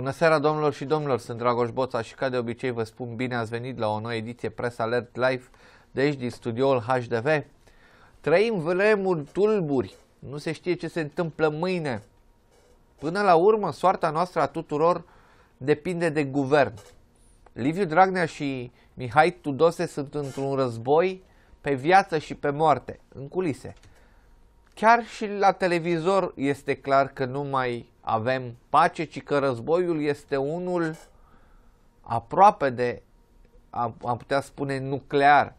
Bună seara domnilor și domnilor, sunt Dragoș Boța și ca de obicei vă spun bine ați venit la o nouă ediție Press Alert Live de aici din studioul HDV. Trăim vremuri tulburi, nu se știe ce se întâmplă mâine. Până la urmă, soarta noastră a tuturor depinde de guvern. Liviu Dragnea și Mihai Tudose sunt într-un război pe viață și pe moarte, în culise. Chiar și la televizor este clar că nu mai avem pace, ci că războiul este unul aproape de, am, am putea spune, nuclear.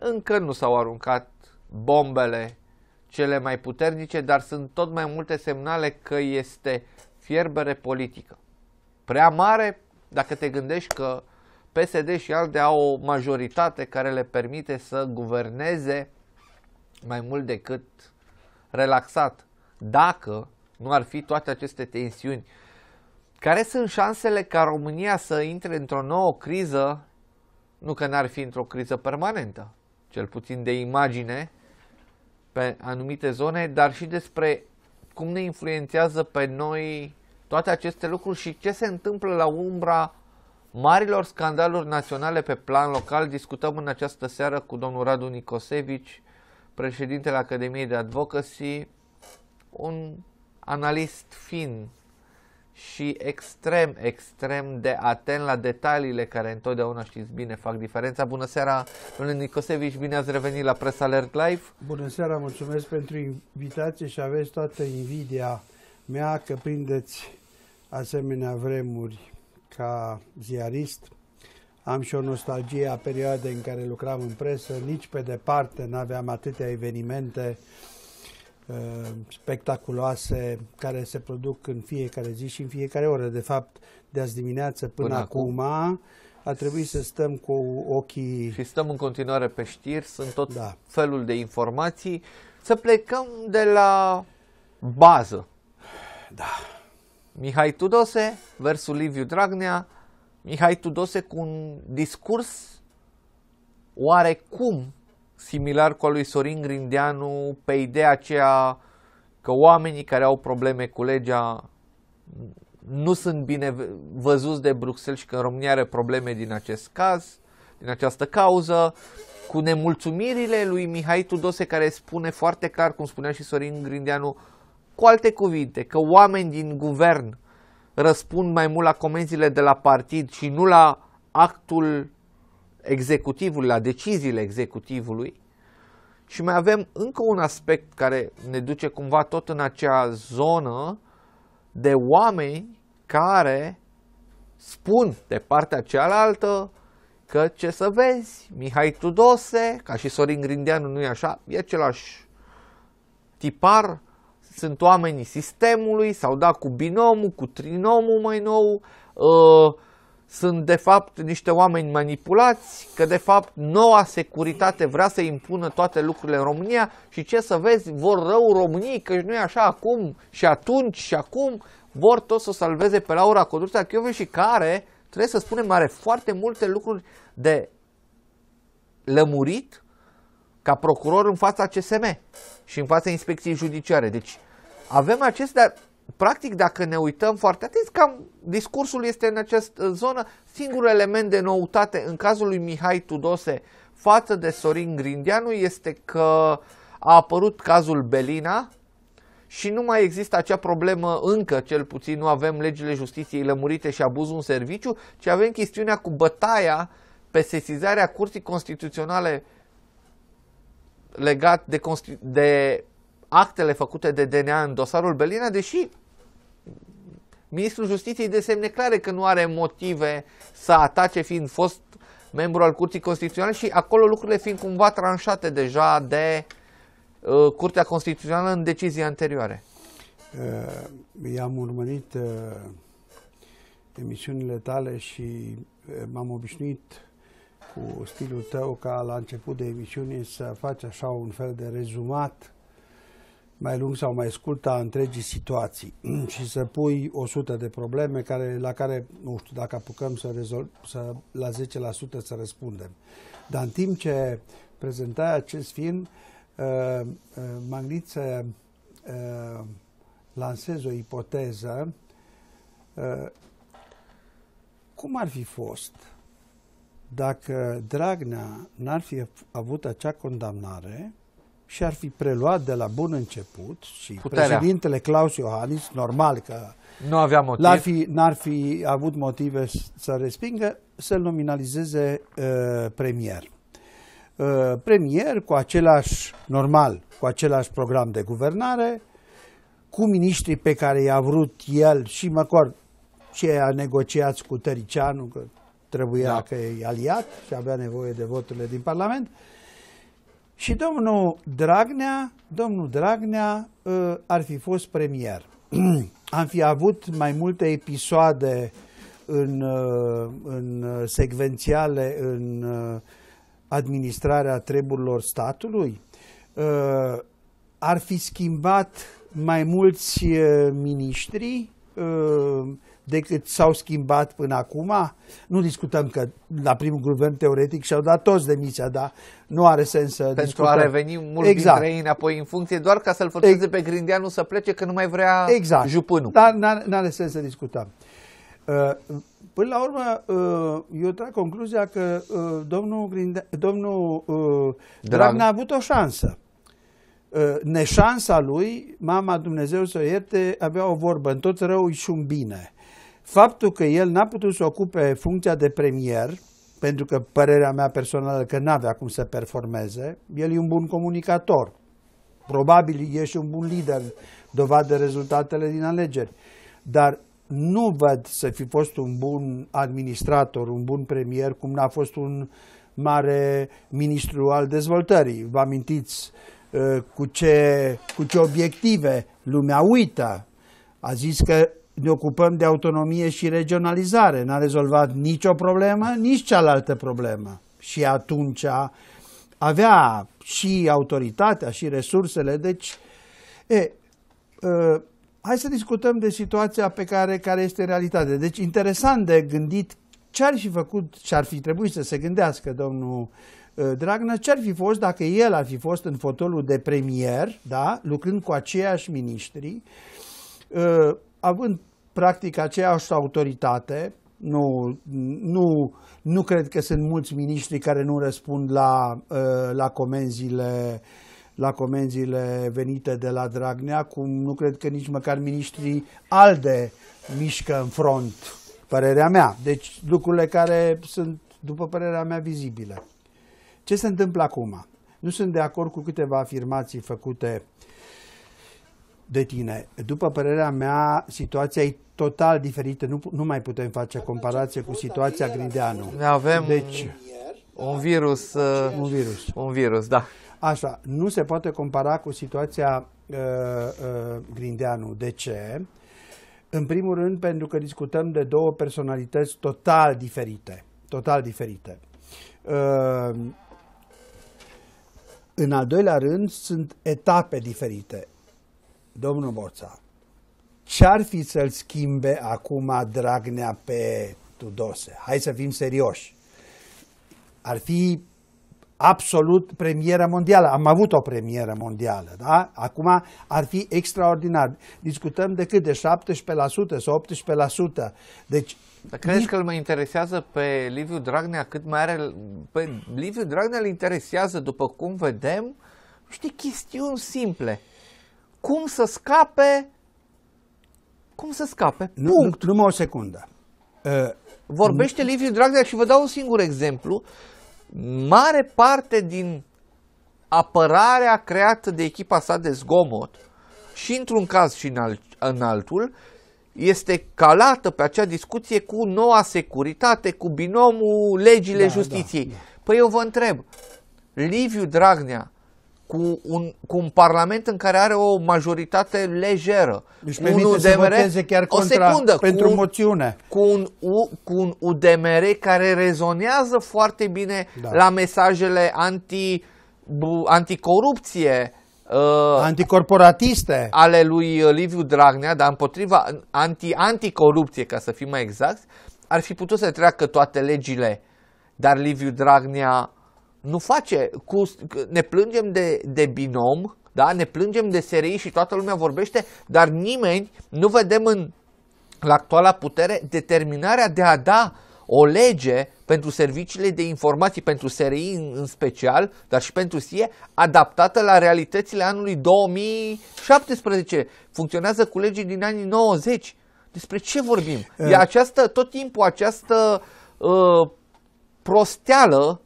Încă nu s-au aruncat bombele cele mai puternice, dar sunt tot mai multe semnale că este fierbere politică. Prea mare, dacă te gândești că PSD și ALDE au o majoritate care le permite să guverneze mai mult decât relaxat. Dacă nu ar fi toate aceste tensiuni. Care sunt șansele ca România să intre într-o nouă criză, nu că n-ar fi într-o criză permanentă, cel puțin de imagine pe anumite zone, dar și despre cum ne influențează pe noi toate aceste lucruri și ce se întâmplă la umbra marilor scandaluri naționale pe plan local. Discutăm în această seară cu domnul Radu Nicosevici, președintele Academiei de Advocacy, un analist fin și extrem, extrem de atent la detaliile care întotdeauna știți bine fac diferența. Bună seara, domnule Nicosevici, bine ați revenit la Press Alert Live. Bună seara, mulțumesc pentru invitație și aveți toată invidia mea că prindeți asemenea vremuri ca ziarist. Am și o nostalgie a perioadei în care lucram în presă, nici pe departe n-aveam atâtea evenimente Uh, spectaculoase care se produc în fiecare zi și în fiecare oră. De fapt, de azi dimineață până, până acum, a trebuit să stăm cu ochii... Și stăm în continuare pe știri, sunt tot da. felul de informații. Să plecăm de la bază. Da. Mihai Tudose versus Liviu Dragnea. Mihai Tudose cu un discurs oarecum similar cu al lui Sorin Grindeanu pe ideea aceea că oamenii care au probleme cu legea nu sunt bine văzuți de Bruxelles și că în România are probleme din acest caz, din această cauză, cu nemulțumirile lui Mihai Tudose care spune foarte clar, cum spunea și Sorin Grindeanu, cu alte cuvinte, că oameni din guvern răspund mai mult la comenzile de la partid și nu la actul executivului, la deciziile executivului și mai avem încă un aspect care ne duce cumva tot în acea zonă de oameni care spun de partea cealaltă că ce să vezi, Mihai Tudose, ca și Sorin Grindeanu, nu e așa, e același tipar, sunt oamenii sistemului, s-au dat cu binomul, cu trinomul mai nou, uh, sunt de fapt niște oameni manipulați, că de fapt noua securitate vrea să impună toate lucrurile în România și ce să vezi, vor rău României, că nu e așa acum și atunci și acum, vor tot să salveze pe Laura Codruța și care, trebuie să spunem, are foarte multe lucruri de lămurit ca procuror în fața CSM și în fața inspecției judiciare. Deci avem acest, dar practic, dacă ne uităm foarte atent, cam discursul este în această zonă singurul element de noutate în cazul lui Mihai Tudose față de Sorin Grindeanu este că a apărut cazul Belina și nu mai există acea problemă încă, cel puțin nu avem legile justiției lămurite și abuzul în serviciu, ci avem chestiunea cu bătaia pe sesizarea Curții Constituționale legat de, de actele făcute de DNA în dosarul Belina, deși Ministrul Justiției desemne clare că nu are motive să atace fiind fost membru al Curții Constituționale și acolo lucrurile fiind cumva tranșate deja de uh, Curtea Constituțională în decizii anterioare. Uh, I-am urmărit uh, emisiunile tale și uh, m-am obișnuit cu stilul tău ca la început de emisiune să faci așa un fel de rezumat mai lung sau mai scurt a întregii situații și să pui 100 de probleme care, la care, nu știu, dacă apucăm să, rezolv, să la 10% să răspundem. Dar în timp ce prezentai acest film, uh, uh, Magnit să uh, lansez o ipoteză uh, cum ar fi fost dacă Dragnea n-ar fi avut acea condamnare și ar fi preluat de la bun început și Puterea. președintele Claus Iohannis, normal că nu avea motiv. N-ar fi, n-ar fi avut motive să respingă, să-l nominalizeze uh, premier. Uh, premier cu același, normal, cu același program de guvernare, cu miniștrii pe care i-a vrut el și măcar ce a negociat cu Tăricianu, că trebuia da. că e aliat și avea nevoie de voturile din Parlament, uh, și domnul Dragnea, domnul Dragnea ă, ar fi fost premier. Am fi avut mai multe episoade în, ă, în secvențiale în ă, administrarea treburilor statului. Ar fi schimbat mai mulți miniștri, decât s-au schimbat până acum. Nu discutăm că la primul guvern teoretic și-au dat toți demisia, dar nu are sens să Pentru discutăm. a reveni mult exact. dintre ei înapoi în funcție, doar ca să-l forțeze pe Grindeanu să plece, că nu mai vrea exact. jupânul. Dar nu are sens să discutăm. Uh, până la urmă, uh, eu trag concluzia că uh, domnul, Grinde- domnul Dragnea a avut o șansă neșansa lui, mama Dumnezeu să o ierte, avea o vorbă, în tot rău și un bine. Faptul că el n-a putut să ocupe funcția de premier, pentru că părerea mea personală că n-avea cum să performeze, el e un bun comunicator. Probabil e și un bun lider, dovadă rezultatele din alegeri. Dar nu văd să fi fost un bun administrator, un bun premier, cum n-a fost un mare ministru al dezvoltării. Vă amintiți uh, cu ce, cu ce obiective lumea uită. A zis că ne ocupăm de autonomie și regionalizare. N-a rezolvat nicio problemă, nici cealaltă problemă. Și atunci avea și autoritatea și resursele. Deci, e, uh, hai să discutăm de situația pe care, care este realitate. Deci, interesant de gândit ce ar fi făcut și ar fi trebuit să se gândească domnul Dragnea, ce ar fi fost dacă el ar fi fost în fotolul de premier, da, lucrând cu aceiași miniștri, uh, având practic aceeași autoritate, nu, nu, nu cred că sunt mulți miniștri care nu răspund la, uh, la comenzile la comenzile venite de la Dragnea, cum nu cred că nici măcar miniștrii ALDE mișcă în front, părerea mea. Deci lucrurile care sunt, după părerea mea, vizibile. Ce se întâmplă acum? Nu sunt de acord cu câteva afirmații făcute uh, de tine. După părerea mea, situația e total diferită. Nu, nu mai putem face comparație cu situația Grindeanu. Ne da, avem deci, un virus. Uh, un virus. Un virus, da. Așa, nu se poate compara cu situația uh, uh, Grindeanu. De ce? În primul rând, pentru că discutăm de două personalități total diferite. Total diferite. Uh, în al doilea rând, sunt etape diferite domnul Boța, ce-ar fi să-l schimbe acum Dragnea pe Tudose? Hai să fim serioși. Ar fi absolut premieră mondială. Am avut o premieră mondială, da? Acum ar fi extraordinar. Discutăm de cât? De 17% sau 18%. Deci dar crezi că îl mă interesează pe Liviu Dragnea cât mai are... Pe Liviu Dragnea îl interesează, după cum vedem, știi, chestiuni simple cum să scape, cum să scape, nu, punct. Nu, numai o secundă. Uh, Vorbește nu... Liviu Dragnea și vă dau un singur exemplu. Mare parte din apărarea creată de echipa sa de zgomot și într-un caz și în, alt, în altul este calată pe acea discuție cu noua securitate, cu binomul legile da, da, justiției. Da, da. Păi eu vă întreb, Liviu Dragnea cu un, cu un parlament în care are o majoritate lejeră. Deci un UDMR, să chiar contra, o secundă, pentru cu, moțiune. Cu un, cu un UDMR care rezonează foarte bine da. la mesajele anti, anticorupție, Uh, anticorporatiste ale lui uh, Liviu Dragnea, dar împotriva anti, anticorupție, ca să fim mai exact, ar fi putut să treacă toate legile, dar Liviu Dragnea nu face. Cu, ne plângem de, de binom, da? ne plângem de SRI și toată lumea vorbește, dar nimeni nu vedem în la actuala putere determinarea de a da o lege pentru serviciile de informații, pentru SRI în, în special, dar și pentru SIE, adaptată la realitățile anului 2017. Funcționează cu legii din anii 90. Despre ce vorbim? E această, tot timpul această uh, prosteală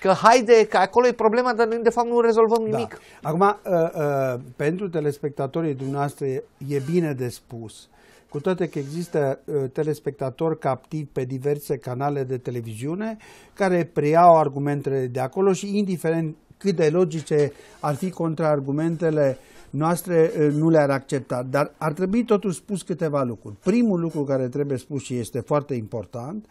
că haide, că acolo e problema, dar noi de fapt nu rezolvăm da. nimic. Da. Acum, uh, uh, pentru telespectatorii dumneavoastră e bine de spus, cu toate că există uh, telespectatori captivi pe diverse canale de televiziune care preiau argumentele de acolo și indiferent cât de logice ar fi contraargumentele noastre uh, nu le-ar accepta, dar ar trebui totuși spus câteva lucruri. Primul lucru care trebuie spus și este foarte important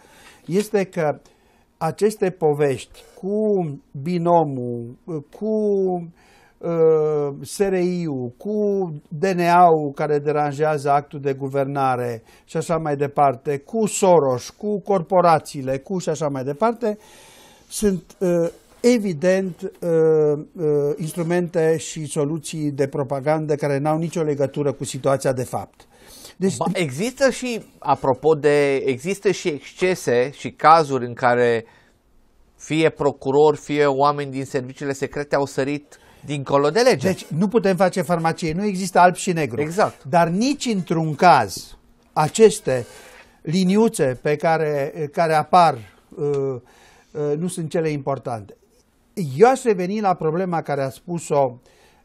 este că uh, aceste povești cu binomul, cu uh, ă, SRI-ul, cu DNA-ul care deranjează actul de guvernare și așa mai departe, cu Soros, cu corporațiile, cu și așa mai departe, sunt uh, evident uh, instrumente și soluții de propagandă care n-au nicio legătură cu situația de fapt. Deci... Ba, există și, apropo de, există și excese și cazuri în care fie procuror, fie oameni din serviciile secrete au sărit dincolo de lege. Deci nu putem face farmacie, nu există alb și negru. Exact. Dar nici într-un caz aceste liniuțe pe care, care apar uh, uh, nu sunt cele importante. Eu aș reveni la problema care a spus-o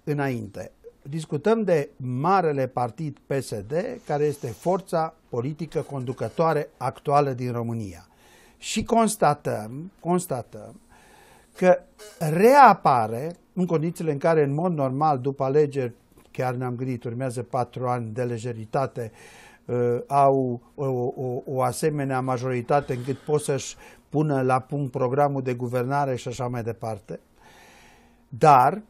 înainte discutăm de marele partid PSD, care este forța politică conducătoare actuală din România. Și constatăm, constatăm că reapare, în condițiile în care, în mod normal, după alegeri, chiar ne-am gândit, urmează patru ani de lejeritate, uh, au o, o, o asemenea majoritate încât pot să-și pună la punct programul de guvernare și așa mai departe. Dar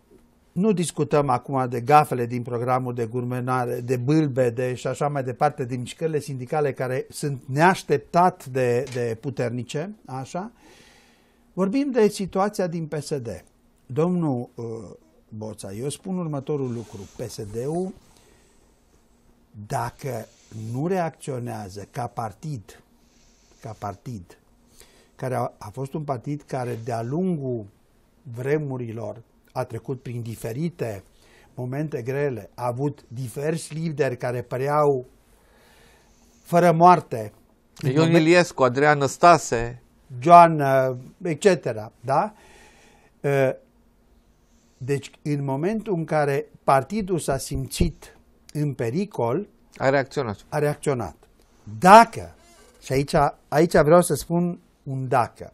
nu discutăm acum de gafele din programul de gurmenare, de de și așa mai departe, de mișcările sindicale care sunt neașteptat de, de puternice, așa. Vorbim de situația din PSD. Domnul uh, Boța, eu spun următorul lucru. PSD-ul, dacă nu reacționează ca partid, ca partid, care a, a fost un partid care de-a lungul vremurilor a trecut prin diferite momente grele, a avut diversi lideri care păreau fără moarte. Ion Iliescu, Adrian Stase, Joan, uh, etc. Da? Uh, deci, în momentul în care partidul s-a simțit în pericol, a reacționat. A reacționat. Dacă, și aici, aici vreau să spun un dacă,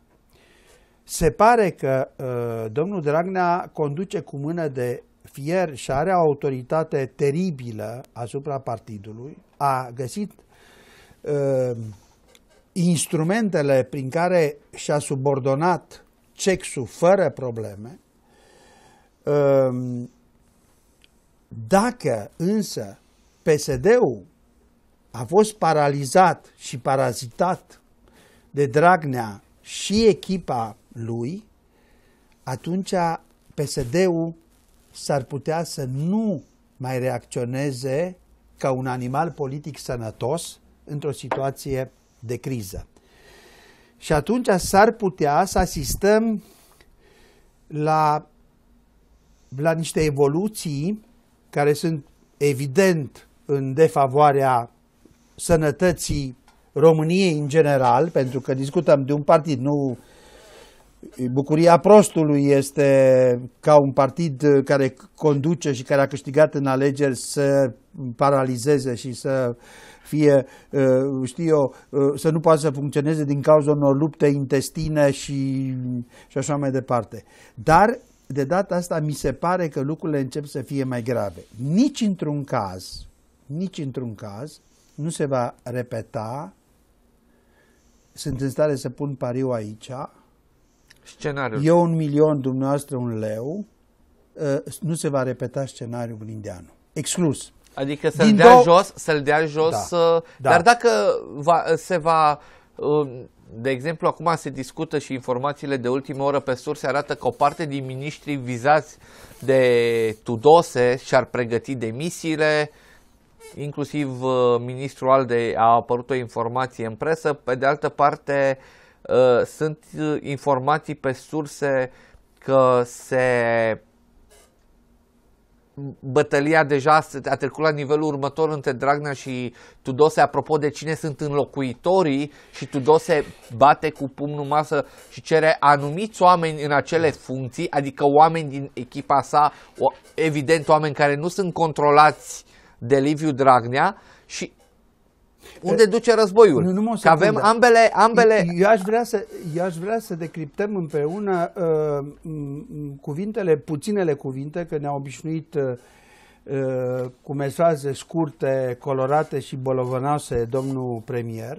se pare că uh, domnul Dragnea conduce cu mână de fier și are o autoritate teribilă asupra partidului. A găsit uh, instrumentele prin care și-a subordonat cexul fără probleme. Uh, dacă însă PSD-ul a fost paralizat și parazitat de Dragnea și echipa lui, atunci PSD-ul s-ar putea să nu mai reacționeze ca un animal politic sănătos într-o situație de criză. Și atunci s-ar putea să asistăm la, la niște evoluții care sunt evident în defavoarea sănătății României în general, pentru că discutăm de un partid, nu Bucuria prostului este ca un partid care conduce și care a câștigat în alegeri să paralizeze și să fie, uh, știu eu, uh, să nu poată să funcționeze din cauza unor lupte intestine și, și așa mai departe. Dar de data asta mi se pare că lucrurile încep să fie mai grave. Nici într-un caz, nici într-un caz nu se va repeta, sunt în stare să pun pariu aici, Scenariul. Eu un milion, dumneavoastră un leu, ă, nu se va repeta scenariul blindeanu. Exclus. Adică să-l dea două... jos, să-l dea jos, da, ă, da. dar dacă va, ă, se va de exemplu, acum se discută și informațiile de ultimă oră pe surse arată că o parte din miniștrii vizați de Tudose și-ar pregăti demisiile, inclusiv ministrul al de a apărut o informație în presă, pe de altă parte uh, Uh, sunt uh, informații pe surse că se bătălia deja a trecut la nivelul următor între Dragnea și Tudose apropo de cine sunt înlocuitorii și Tudose bate cu pumnul masă și cere anumiți oameni în acele funcții, adică oameni din echipa sa, evident oameni care nu sunt controlați de Liviu Dragnea și unde duce războiul? Nu, nu că avem ambele... ambele... Eu, aș vrea să, eu aș vrea să decriptăm împreună uh, cuvintele, puținele cuvinte, că ne au obișnuit uh, uh, cu mesaje scurte, colorate și bolovănoase domnul premier,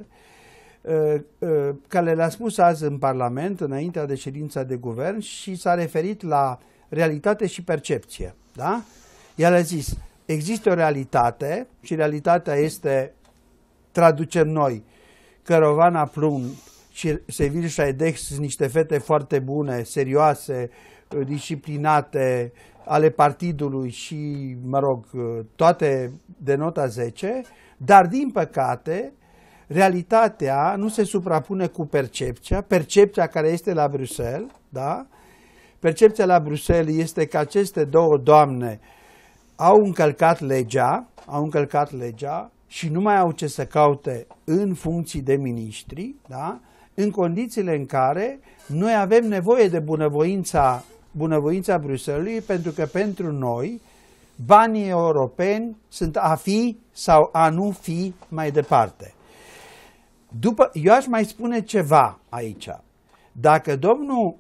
uh, uh, care le-a spus azi în Parlament, înaintea de ședința de guvern și s-a referit la realitate și percepție. Da? El a zis, există o realitate și realitatea este traducem noi. Cărovana Plum și Sevil Șaidex sunt niște fete foarte bune, serioase, disciplinate, ale partidului și, mă rog, toate de nota 10, dar, din păcate, realitatea nu se suprapune cu percepția, percepția care este la Bruxelles, da? Percepția la Bruxelles este că aceste două doamne au încălcat legea, au încălcat legea, și nu mai au ce să caute în funcții de miniștri, da? în condițiile în care noi avem nevoie de bunăvoința, bunăvoința Bruselului, pentru că pentru noi banii europeni sunt a fi sau a nu fi mai departe. După, eu aș mai spune ceva aici. Dacă domnul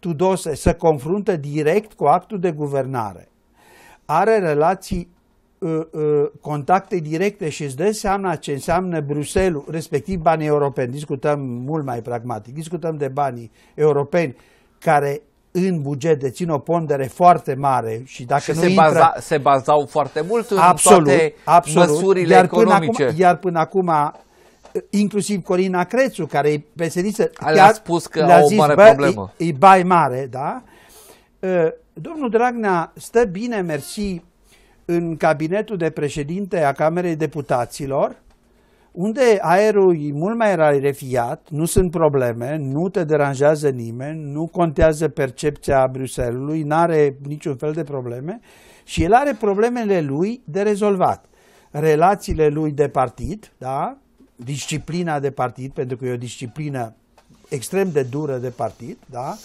Tudose se confruntă direct cu actul de guvernare, are relații Uh, uh, contacte directe și îți dă seama ce înseamnă Bruselul, respectiv banii europeni, discutăm mult mai pragmatic, discutăm de banii europeni care în buget dețin o pondere foarte mare și dacă și nu se, intră, baza, se bazau foarte mult în absolut, toate absolut, măsurile iar economice. Până acum, iar până acum uh, inclusiv Corina Crețu, care e pesediță, le-a spus că le-a zis, o mare bă, problemă. E, e bai mare, da? Domnul Dragnea stă bine, mersi, în cabinetul de președinte a Camerei Deputaților, unde aerul e mult mai rarefiat, nu sunt probleme, nu te deranjează nimeni, nu contează percepția Bruxellesului, nu are niciun fel de probleme și el are problemele lui de rezolvat. Relațiile lui de partid, da? disciplina de partid, pentru că e o disciplină extrem de dură de partid, da?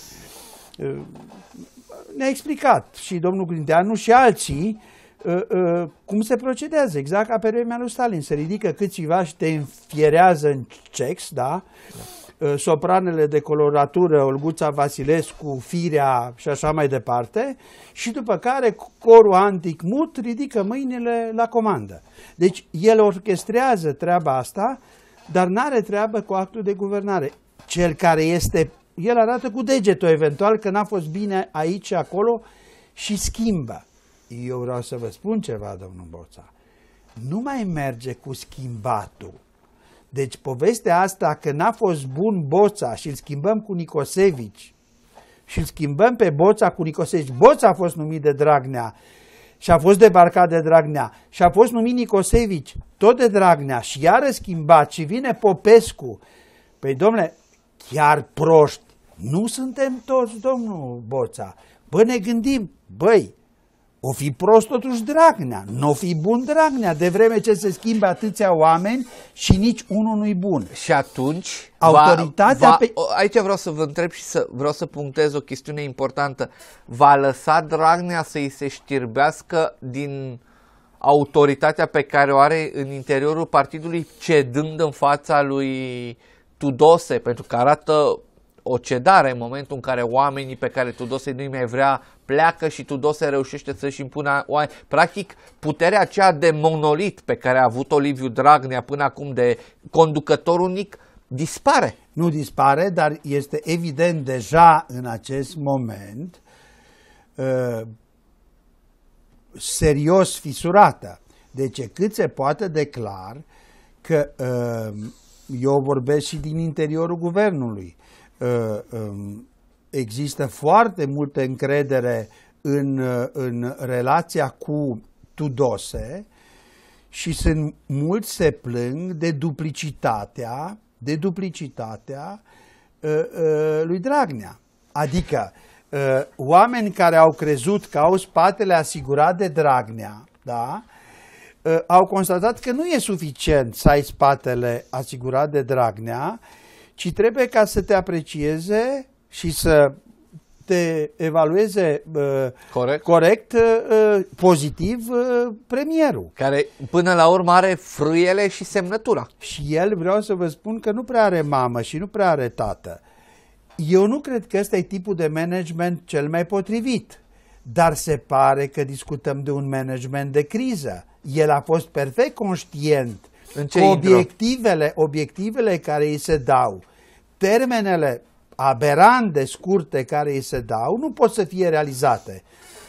ne-a explicat și domnul Grindeanu și alții Ă, ă, cum se procedează, exact ca pe vremea lui Stalin. Se ridică câțiva și te înfierează în cex, da? da. Sopranele de coloratură, Olguța Vasilescu, Firea și așa mai departe. Și după care corul antic mut ridică mâinile la comandă. Deci el orchestrează treaba asta, dar n-are treabă cu actul de guvernare. Cel care este, el arată cu degetul eventual că n-a fost bine aici și acolo și schimbă eu vreau să vă spun ceva, domnul Boța. Nu mai merge cu schimbatul. Deci povestea asta că n-a fost bun Boța și îl schimbăm cu Nicosevici și îl schimbăm pe Boța cu Nicosevici. Boța a fost numit de Dragnea și a fost debarcat de Dragnea și a fost numit Nicosevici tot de Dragnea și iară schimbat și vine Popescu. Păi domnule, chiar proști, nu suntem toți, domnul Boța. Bă, ne gândim, băi, o fi prost totuși Dragnea, nu o fi bun Dragnea, de vreme ce se schimbă atâția oameni și nici unul nu-i bun. Și atunci, autoritatea... Va, va, pe... Aici vreau să vă întreb și să, vreau să punctez o chestiune importantă. Va lăsa Dragnea să-i se știrbească din autoritatea pe care o are în interiorul partidului, cedând în fața lui Tudose, pentru că arată o cedare în momentul în care oamenii pe care Tudose nu-i mai vrea pleacă și Tudose reușește să-și impună oameni. Practic, puterea aceea de monolit pe care a avut Oliviu Dragnea până acum de conducător unic dispare. Nu dispare, dar este evident deja în acest moment uh, serios fisurată. Deci cât se poate declar că uh, eu vorbesc și din interiorul guvernului. Uh, uh, există foarte multă încredere în, în relația cu Tudose și sunt mulți se plâng de duplicitatea, de duplicitatea uh, uh, lui Dragnea. Adică uh, oameni care au crezut că au spatele asigurat de Dragnea, da? au constatat că nu e suficient să ai spatele asigurat de Dragnea, ci trebuie ca să te aprecieze și să te evalueze uh, corect, corect uh, pozitiv uh, premierul. Care până la urmă are frâiele și semnătura. Și el vreau să vă spun că nu prea are mamă și nu prea are tată. Eu nu cred că ăsta e tipul de management cel mai potrivit, dar se pare că discutăm de un management de criză. El a fost perfect conștient în ce obiectivele, obiectivele care îi se dau, termenele aberant scurte care îi se dau nu pot să fie realizate.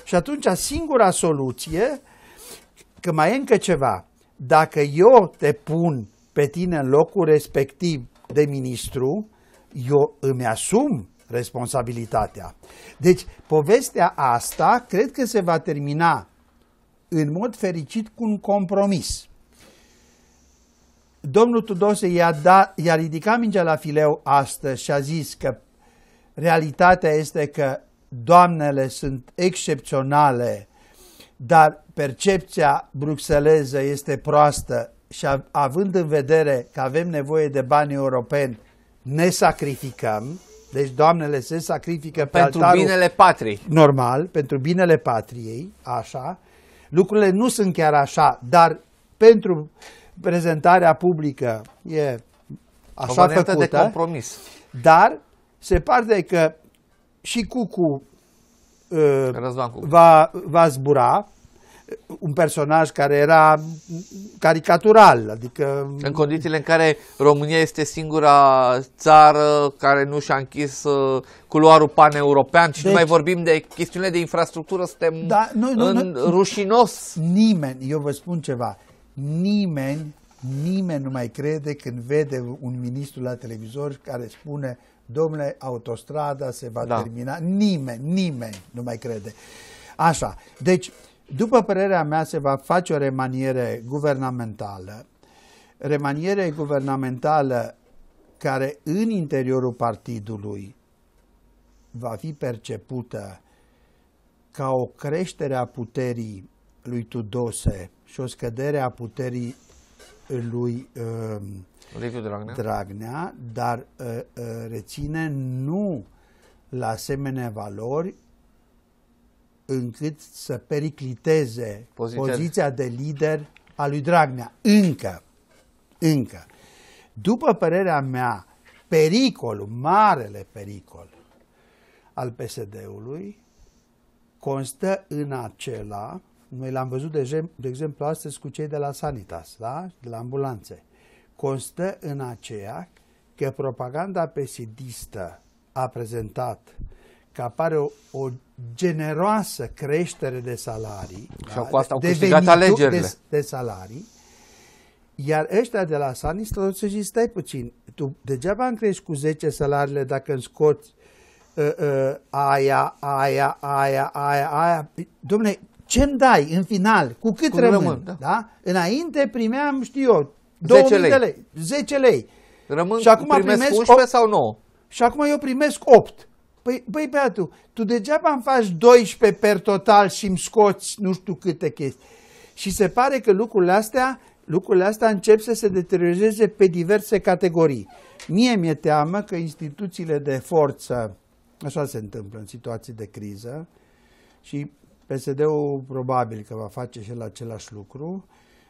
Și atunci singura soluție, că mai e încă ceva, dacă eu te pun pe tine în locul respectiv de ministru, eu îmi asum responsabilitatea. Deci, povestea asta cred că se va termina în mod fericit cu un compromis. Domnul Tudose i-a, da, i-a ridicat mingea la fileu astăzi și a zis că Realitatea este că doamnele sunt excepționale, dar percepția bruxeleză este proastă și având în vedere că avem nevoie de bani europeni, ne sacrificăm, deci doamnele se sacrifică pentru pe binele patriei. Normal, pentru binele patriei, așa. Lucrurile nu sunt chiar așa, dar pentru prezentarea publică e așa o făcută. de compromis. Dar se pare că și Cucu uh, Va, va zbura uh, un personaj care era caricatural, adică... În condițiile în care România este singura țară care nu și-a închis uh, culoarul pan-european și deci, nu mai vorbim de chestiune de infrastructură, suntem da, nu, nu, în nu, rușinos. Nimeni, eu vă spun ceva, nimeni, nimeni nu mai crede când vede un ministru la televizor care spune domnule, autostrada se va da. termina. Nimeni, nimeni nu mai crede. Așa, deci, după părerea mea, se va face o remaniere guvernamentală. Remaniere guvernamentală care în interiorul partidului va fi percepută ca o creștere a puterii lui Tudose și o scădere a puterii lui uh, Liviu Dragnea. Dragnea, dar uh, uh, reține nu la asemenea valori încât să pericliteze poziția, poziția de lider a lui Dragnea. Încă. Încă. După părerea mea, pericolul, marele pericol al PSD-ului constă în acela, noi l-am văzut de, de exemplu astăzi cu cei de la Sanitas, da? de la ambulanțe, constă în aceea că propaganda pesidistă a prezentat că apare o, o generoasă creștere de salarii, și da, cu asta au de, câștigat alegerile. De, de salarii, iar ăștia de la Sani să și stai puțin, tu degeaba îmi crești cu 10 salariile dacă îmi scoți uh, uh, aia, aia, aia, aia, aia. Domne, ce-mi dai în final? Cu cât cu rămân? rămân da? Da? Înainte primeam, știu eu, 2000 lei. de lei, 10 lei. Rămân, și acum primesc, primesc 11 8, sau 9? Și acum eu primesc 8. Păi, băi, băiatul, tu degeaba îmi faci 12 per total și îmi scoți nu știu câte chestii. Și se pare că lucrurile astea, lucrurile astea încep să se deterioreze pe diverse categorii. Mie mi-e teamă că instituțiile de forță, așa se întâmplă în situații de criză, și PSD-ul probabil că va face și el același lucru,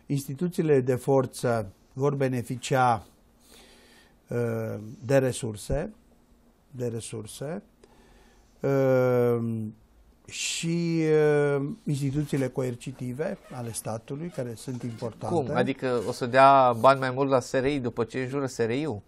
instituțiile de forță vor beneficia uh, de resurse, de resurse uh, și uh, instituțiile coercitive ale statului, care sunt importante. Cum? Adică o să dea bani mai mult la SRI după ce jură SRI-ul?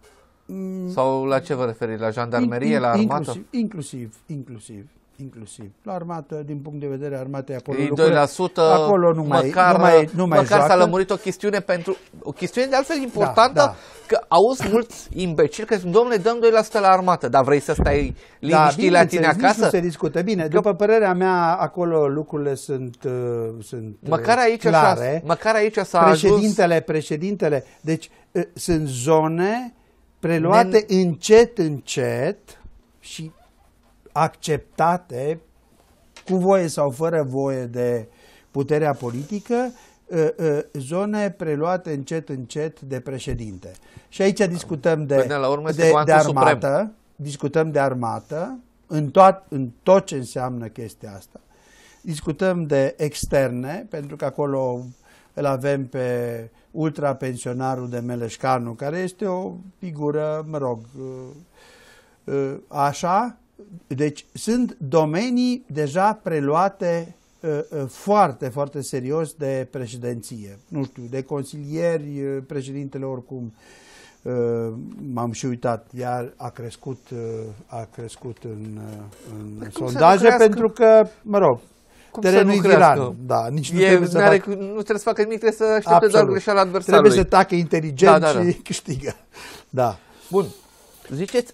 Mm. Sau la ce vă referiți? La jandarmerie, in, in, la armată? Inclusiv, inclusiv, inclusiv inclusiv. La armată, din punct de vedere armatei, acolo, Ei, 2%, lucrurile, acolo nu mai, măcar, nu mai, nu mai măcar joacă. s-a lămurit o chestiune pentru, o chestiune de altfel da, importantă, da, da. că auzi mulți imbecili că domnule, dăm 2% la armată, dar vrei să stai da, liniștit da, la tine înțeles, acasă? nu se discută. Bine, că... după părerea mea, acolo lucrurile sunt, uh, sunt uh, măcar aici clare. S-a, măcar aici s-a președintele, ajuns... președintele, deci uh, sunt zone preluate ne... încet, încet și acceptate cu voie sau fără voie de puterea politică, ă, ă, zone preluate încet încet de președinte. Și aici discutăm de, Până la urmă de, de armată, suprem. discutăm de armată în tot, în tot ce înseamnă chestia asta. Discutăm de externe, pentru că acolo îl avem pe ultrapensionarul de Meleșcanu, care este o figură, mă rog, ă, așa, deci sunt domenii deja preluate uh, uh, foarte, foarte serios de președinție. Nu știu, de consilieri, uh, președintele oricum m-am și uitat, iar a crescut, a crescut în, în păi sondaje pentru că, mă rog, cum terenul să nu crească. Da, nici nu, e, trebuie să are, nu trebuie să facă nimic, trebuie să aștepte doar greșeala adversarului. Trebuie să tacă inteligent da, da, da. și câștigă. Da. Bun. Ziceți,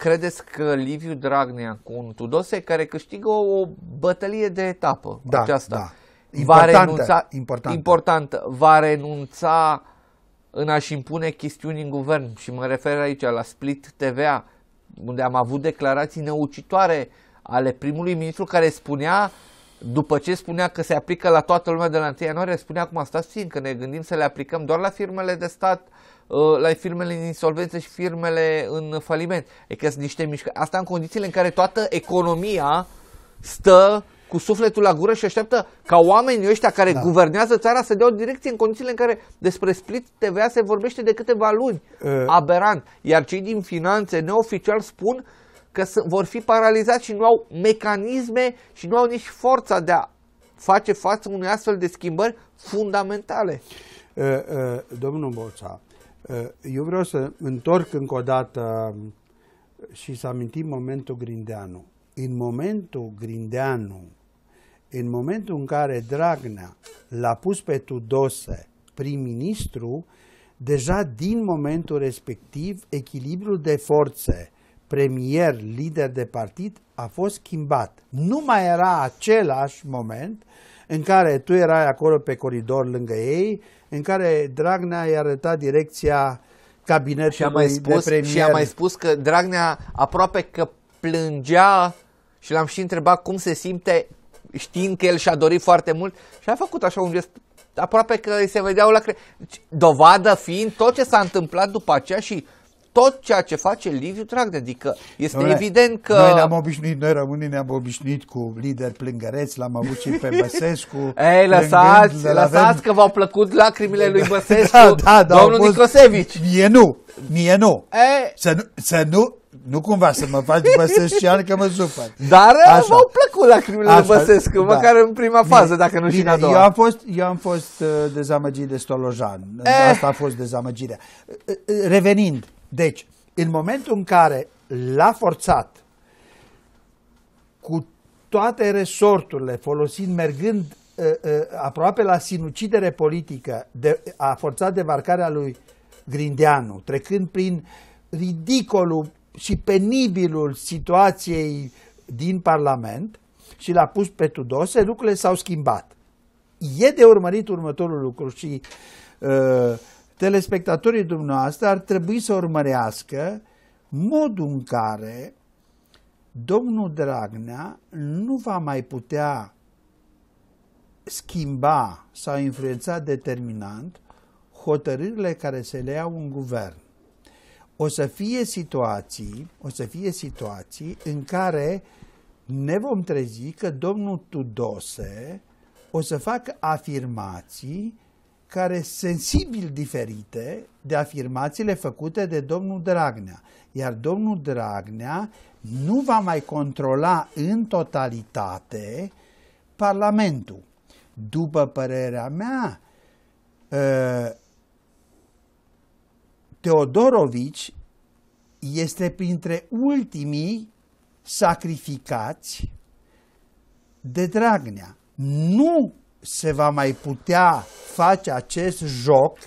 credeți că Liviu Dragnea cu un Tudose care câștigă o, o bătălie de etapă da, aceasta da. Importantă, va renunța, importantă. importantă, va renunța în a-și impune chestiuni în guvern și mă refer aici la Split TVA, unde am avut declarații neucitoare ale primului ministru care spunea după ce spunea că se aplică la toată lumea de la 1 ianuarie, spunea acum stați fiind că ne gândim să le aplicăm doar la firmele de stat uh, Uh, la firmele în insolvență și firmele în faliment. e că sunt niște mișcări. Asta în condițiile în care toată economia stă cu sufletul la gură și așteaptă ca oamenii ăștia care da. guvernează țara să dea o direcție în condițiile în care despre split TVA se vorbește de câteva luni. Uh. Aberant. Iar cei din finanțe neoficial spun că vor fi paralizați și nu au mecanisme și nu au nici forța de a face față unei astfel de schimbări fundamentale. Uh, uh, domnul Boța, Eh, eu vreau să întorc încă o dată mm, și să amintim momentul Grindeanu. În momentul Grindeanu, în momentul în care Dragnea l-a pus pe Tudose prim-ministru, deja din momentul respectiv, echilibrul de forțe, premier, lider de partid, a fost schimbat. Nu mai era același moment în care tu erai acolo pe coridor lângă ei, în care Dragnea i-a arătat direcția cabinetului și a mai spus, de premier. Și a mai spus că Dragnea aproape că plângea și l-am și întrebat cum se simte știind că el și-a dorit foarte mult și a făcut așa un gest aproape că îi se vedeau cre... Dovadă fiind tot ce s-a întâmplat după aceea și tot ceea ce face Liviu Dragnea. Adică este Doamne, evident că... Noi ne-am obișnuit, noi românii ne-am obișnuit cu lideri plângăreți, l-am avut și pe Băsescu. Ei, lăsați, lăsați avem... că v-au plăcut lacrimile lui da, Băsescu, da, da, da, domnul fost... Nicosevici. Mie nu, mie nu. E... Să nu, să nu nu cumva să mă faci băsescian că mă supăr. Dar Așa. m-au uh, plăcut lacrimile lui Băsescu, da. măcar în prima fază, bine, dacă nu bine, și în a doua. Eu am fost, eu am fost uh, dezamăgit de Stolojan. Eh. Asta a fost dezamăgirea. Uh, uh, revenind, deci, în momentul în care l-a forțat cu toate resorturile, folosind, mergând uh, uh, aproape la sinucidere politică, de, a forțat debarcarea lui Grindeanu, trecând prin ridicolul și penibilul situației din Parlament și l-a pus pe Tudose, lucrurile s-au schimbat. E de urmărit următorul lucru și uh, telespectatorii dumneavoastră ar trebui să urmărească modul în care domnul Dragnea nu va mai putea schimba sau influența determinant hotărârile care se le iau în guvern. O să fie situații, o să fie situații în care ne vom trezi că domnul Tudose o să facă afirmații care sunt sensibil diferite de afirmațiile făcute de domnul Dragnea. Iar domnul Dragnea nu va mai controla în totalitate Parlamentul. După părerea mea, ă, Teodorovici este printre ultimii sacrificați de Dragnea. Nu se va mai putea face acest joc.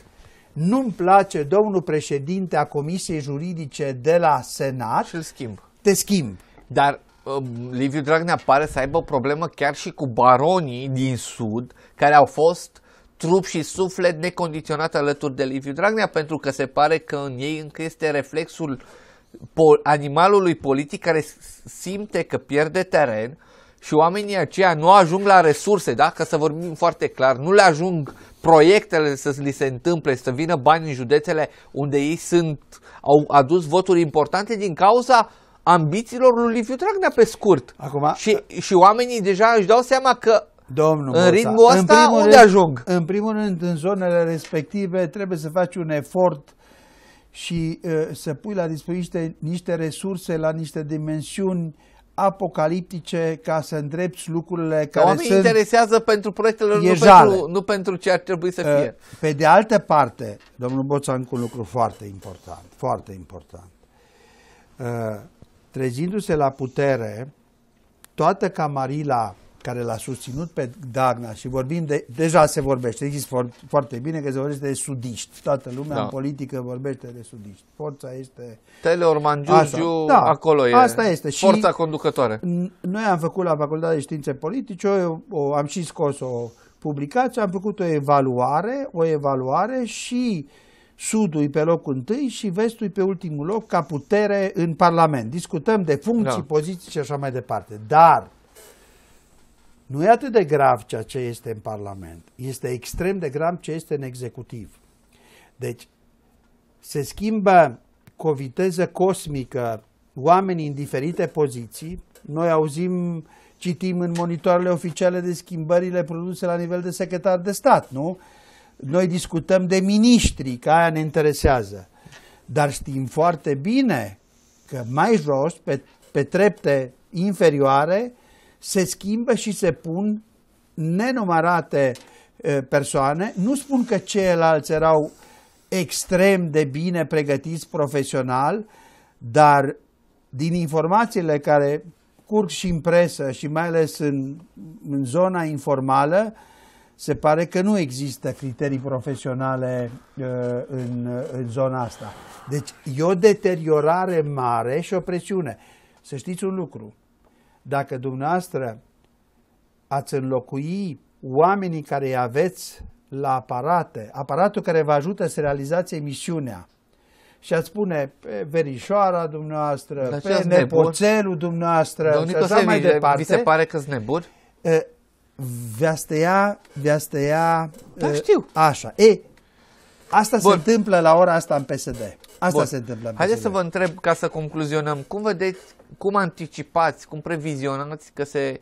Nu-mi place domnul președinte a Comisiei Juridice de la Senat. Și schimb. Te schimb. Dar um, Liviu Dragnea pare să aibă o problemă chiar și cu baronii din Sud, care au fost trup și suflet necondiționat alături de Liviu Dragnea, pentru că se pare că în ei încă este reflexul animalului politic care simte că pierde teren, și oamenii aceia nu ajung la resurse, da? Ca să vorbim foarte clar, nu le ajung proiectele să li se întâmple, să vină bani în județele unde ei sunt, au adus voturi importante din cauza ambițiilor lui Liviu Dragnea pe scurt. Acum, și, și oamenii deja își dau seama că Domnul în ritmul Moța, ăsta în unde rând, ajung? În primul rând, în zonele respective trebuie să faci un efort și uh, să pui la dispoziție niște, niște resurse la niște dimensiuni uh, apocaliptice ca să îndrepți lucrurile care Oamenii sunt interesează pentru proiectele, nu pentru, nu pentru ce ar trebui să ă, fie. Pe de altă parte, domnul Boțan, cu un lucru foarte important, foarte important. Ă, trezindu-se la putere, toată camarila care l-a susținut pe Dagna și vorbim de, deja se vorbește, există foarte bine că se vorbește de sudiști. Toată lumea da. în politică vorbește de sudiști. Forța este... Teleorman Giurgiu, da, acolo e. Asta este. Forța și conducătoare. Noi am făcut la Facultatea de Științe Politice, o, o, am și scos o publicație, am făcut o evaluare, o evaluare și Sudul pe locul întâi și vestul pe ultimul loc ca putere în Parlament. Discutăm de funcții, da. poziții și așa mai departe. Dar nu e atât de grav ceea ce este în Parlament, este extrem de grav ce este în executiv. Deci, se schimbă cu o viteză cosmică oamenii în diferite poziții. Noi auzim, citim în monitoarele oficiale de schimbările produse la nivel de secretar de stat, nu? Noi discutăm de miniștri, că aia ne interesează. Dar știm foarte bine că mai jos, pe, pe trepte inferioare, se schimbă și se pun nenumărate persoane. Nu spun că ceilalți erau extrem de bine pregătiți profesional, dar din informațiile care curg și în presă și mai ales în, în zona informală, se pare că nu există criterii profesionale uh, în, în zona asta. Deci e o deteriorare mare și o presiune. Să știți un lucru, dacă dumneavoastră ați înlocui oamenii care îi aveți la aparate, aparatul care vă ajută să realizați emisiunea, și ați spune pe verișoara dumneavoastră, de pe nepoțelul dumneavoastră și așa mai vi, departe. Vi se pare că-s nebun? V-ați tăia, v-ați tăia da, știu. așa. E, asta Bun. se întâmplă la ora asta în PSD. Asta Bun. se întâmplă în PSD. Haideți să vă întreb ca să concluzionăm. Cum vedeți cum anticipați, cum previzionați că se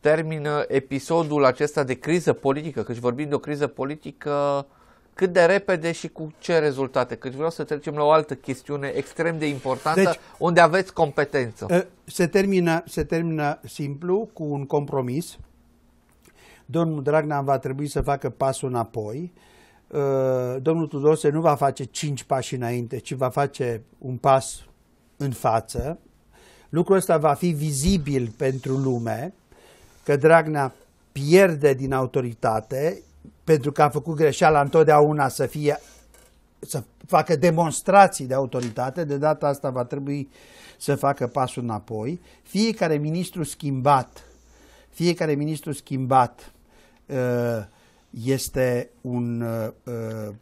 termină episodul acesta de criză politică, căci vorbim de o criză politică cât de repede și cu ce rezultate, căci vreau să trecem la o altă chestiune extrem de importantă, deci, unde aveți competență. Ă, se termină, se termină simplu cu un compromis. Domnul Dragnea va trebui să facă pasul înapoi. Ă, domnul Tudose nu va face cinci pași înainte, ci va face un pas în față. Lucrul ăsta va fi vizibil pentru lume, că Dragnea pierde din autoritate pentru că a făcut greșeala întotdeauna să fie să facă demonstrații de autoritate, de data asta va trebui să facă pasul înapoi. Fiecare ministru schimbat, fiecare ministru schimbat uh, este un uh, uh,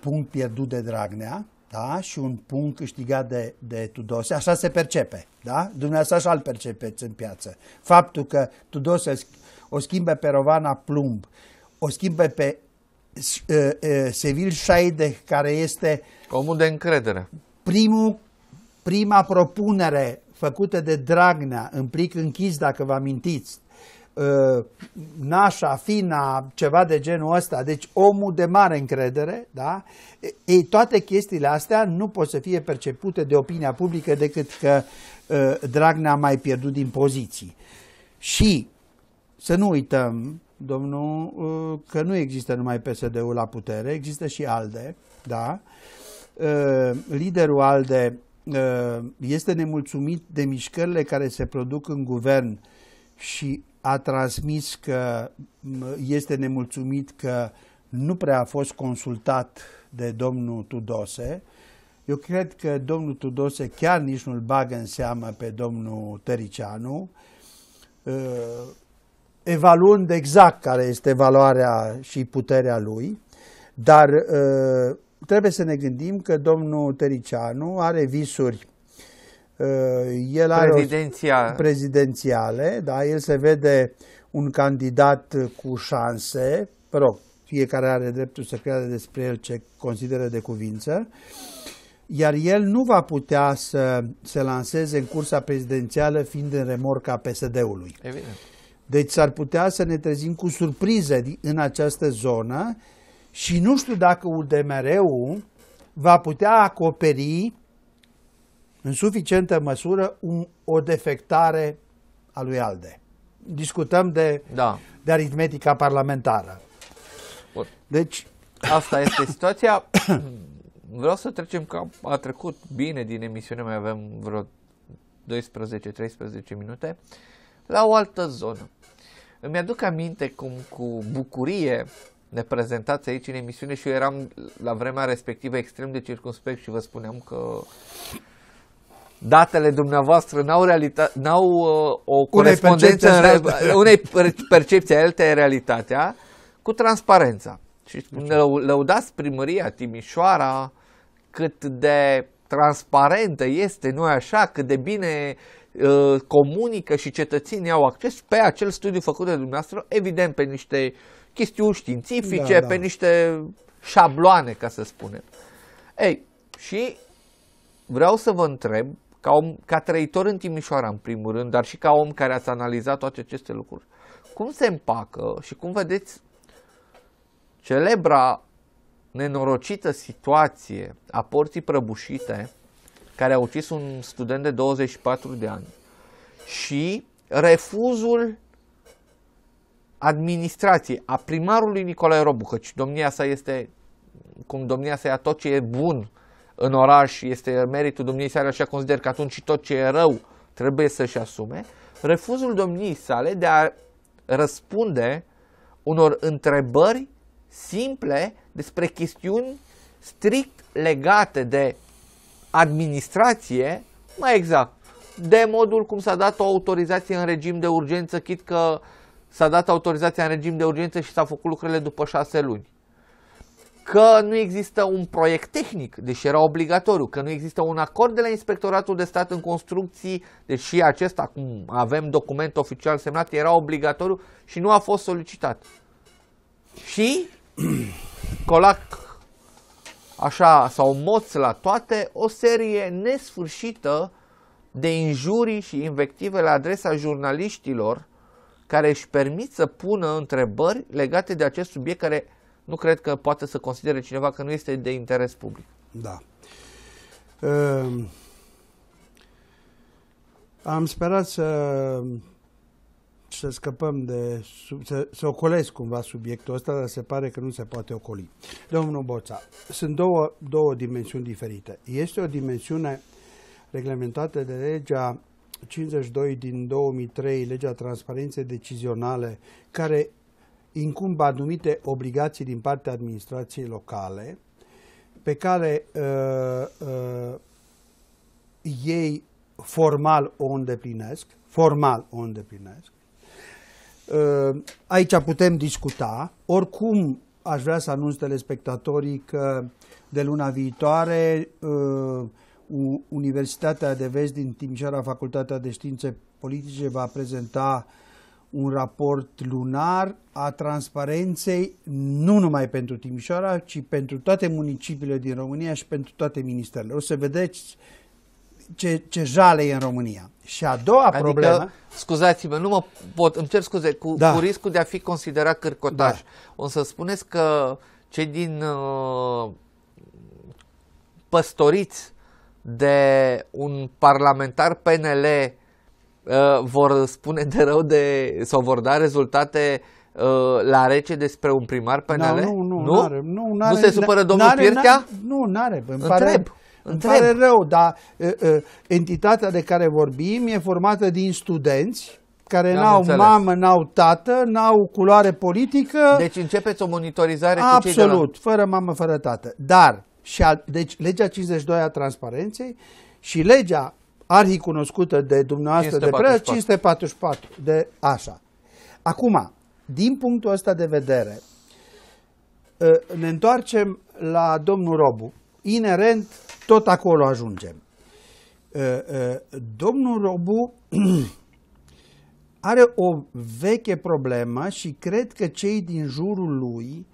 punct pierdut de Dragnea da? și un punct câștigat de, de Tudose, așa se percepe, da? Dumneavoastră așa îl percepeți în piață. Faptul că Tudose o schimbă pe Rovana Plumb, o schimbă pe uh, uh, Sevil Shaide, care este omul de încredere. Primul, prima propunere făcută de Dragnea în plic închis, dacă vă amintiți, Uh, nașa, fina, ceva de genul ăsta, deci omul de mare încredere, da? Ei, toate chestiile astea nu pot să fie percepute de opinia publică decât că uh, Dragnea a mai pierdut din poziții. Și să nu uităm, domnul, uh, că nu există numai PSD-ul la putere, există și ALDE, da? Liderul ALDE este nemulțumit de mișcările care se produc în guvern și a transmis că este nemulțumit că nu prea a fost consultat de domnul Tudose. Eu cred că domnul Tudose chiar nici nu-l bagă în seamă pe domnul Tăricianu, ă, evaluând exact care este valoarea și puterea lui, dar ă, trebuie să ne gândim că domnul Tăricianu are visuri Uh, el are Prezidenția. prezidențiale, da, el se vede un candidat cu șanse, mă rog, fiecare are dreptul să creadă despre el ce consideră de cuvință, iar el nu va putea să se lanseze în cursa prezidențială fiind în remorca PSD-ului. Evident. Deci s-ar putea să ne trezim cu surprize în această zonă și nu știu dacă UDMR-ul va putea acoperi în suficientă măsură un, o defectare a lui Alde. Discutăm de, da. de aritmetica parlamentară. Bun. Deci... Asta este situația. Vreau să trecem că a trecut bine din emisiune, mai avem vreo 12-13 minute, la o altă zonă. Îmi aduc aminte cum cu bucurie ne prezentați aici în emisiune și eu eram la vremea respectivă extrem de circunspect și vă spuneam că datele dumneavoastră n-au, realita- au uh, o corespondență unei percepții, în re- unei percepții alte realitatea cu transparența. Și ne lăudați primăria Timișoara cât de transparentă este, nu așa, cât de bine uh, comunică și cetățenii au acces pe acel studiu făcut de dumneavoastră, evident pe niște chestiuni științifice, da, da. pe niște șabloane, ca să spunem. Ei, și vreau să vă întreb ca, om, ca trăitor în Timișoara, în primul rând, dar și ca om care ați analizat toate aceste lucruri, cum se împacă și cum vedeți celebra nenorocită situație a porții prăbușite care a ucis un student de 24 de ani și refuzul administrației a primarului Nicolae Robu, căci domnia sa este, cum domnia sa ia tot ce e bun în oraș este meritul domniei sale, așa consider că atunci tot ce e rău trebuie să-și asume, refuzul domniei sale de a răspunde unor întrebări simple despre chestiuni strict legate de administrație, mai exact, de modul cum s-a dat o autorizație în regim de urgență, chit că s-a dat autorizația în regim de urgență și s-a făcut lucrurile după șase luni că nu există un proiect tehnic, deși era obligatoriu, că nu există un acord de la Inspectoratul de Stat în Construcții, deși acesta, cum avem document oficial semnat, era obligatoriu și nu a fost solicitat. Și colac așa sau moț la toate o serie nesfârșită de injurii și invective la adresa jurnaliștilor care își permit să pună întrebări legate de acest subiect care nu cred că poate să considere cineva că nu este de interes public. Da. Uh, am sperat să, să scăpăm de, să, să ocolesc cumva subiectul ăsta, dar se pare că nu se poate ocoli. Domnul Boța, sunt două, două dimensiuni diferite. Este o dimensiune reglementată de legea 52 din 2003, legea transparenței decizionale, care incumbă anumite obligații din partea administrației locale pe care uh, uh, ei formal o îndeplinesc, formal o îndeplinesc. Uh, aici putem discuta. Oricum, aș vrea să anunț telespectatorii că de luna viitoare uh, Universitatea de Vest din Timișoara, Facultatea de Științe Politice, va prezenta uh, un raport lunar a transparenței, nu numai pentru Timișoara, ci pentru toate municipiile din România și pentru toate ministerele. O să vedeți ce, ce jale e în România. Și a doua adică, problemă... scuzați-mă, nu mă pot, îmi cer scuze, cu, da. cu riscul de a fi considerat cărcotaș. Da. O să spuneți că cei din uh, păstoriți de un parlamentar PNL Uh, vor spune de rău de, sau vor da rezultate uh, la rece despre un primar PNL? No, da, nu, nu, nu, n-are, nu, n-are, nu se supără domnul Pirtea? nu, nu are. Îmi pare, Întreb. Îmi Întreb. pare rău, dar uh, uh, entitatea de care vorbim e formată din studenți, care n au mamă, n-au tată, n-au culoare politică. Deci începeți o monitorizare Absolut, cu cei de la... fără mamă, fără tată. Dar, și al, deci legea 52 a transparenței și legea cunoscută de dumneavoastră 544. de preț, 544 de așa. Acum, din punctul ăsta de vedere, ă, ne întoarcem la domnul Robu. Inerent, tot acolo ajungem. Ă, ă, domnul Robu are o veche problemă și cred că cei din jurul lui